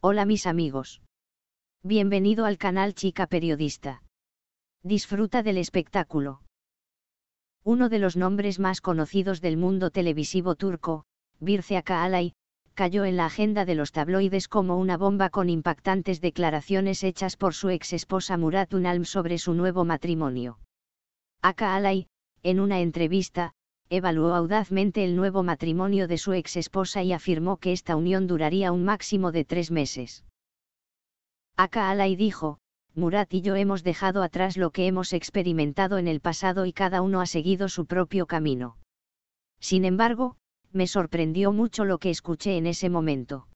Hola mis amigos. Bienvenido al canal Chica Periodista. Disfruta del espectáculo. Uno de los nombres más conocidos del mundo televisivo turco, Birce Akaalay, cayó en la agenda de los tabloides como una bomba con impactantes declaraciones hechas por su ex esposa Murat Unalm sobre su nuevo matrimonio. Akaalay, en una entrevista, evaluó audazmente el nuevo matrimonio de su ex esposa y afirmó que esta unión duraría un máximo de tres meses. Aka Alay dijo, Murat y yo hemos dejado atrás lo que hemos experimentado en el pasado y cada uno ha seguido su propio camino. Sin embargo, me sorprendió mucho lo que escuché en ese momento.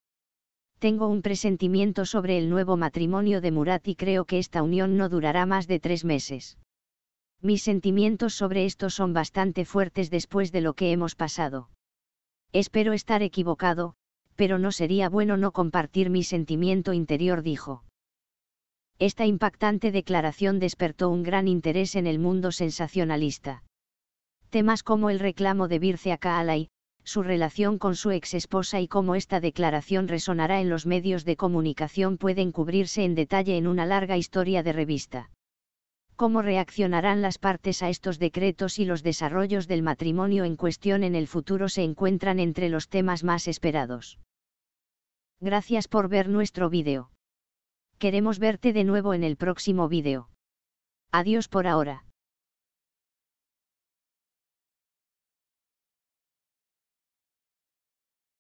Tengo un presentimiento sobre el nuevo matrimonio de Murat y creo que esta unión no durará más de tres meses mis sentimientos sobre esto son bastante fuertes después de lo que hemos pasado. Espero estar equivocado, pero no sería bueno no compartir mi sentimiento interior, dijo. Esta impactante declaración despertó un gran interés en el mundo sensacionalista. Temas como el reclamo de a Kaalai, su relación con su ex esposa y cómo esta declaración resonará en los medios de comunicación pueden cubrirse en detalle en una larga historia de revista cómo reaccionarán las partes a estos decretos y los desarrollos del matrimonio en cuestión en el futuro se encuentran entre los temas más esperados. Gracias por ver nuestro vídeo. Queremos verte de nuevo en el próximo vídeo. Adiós por ahora.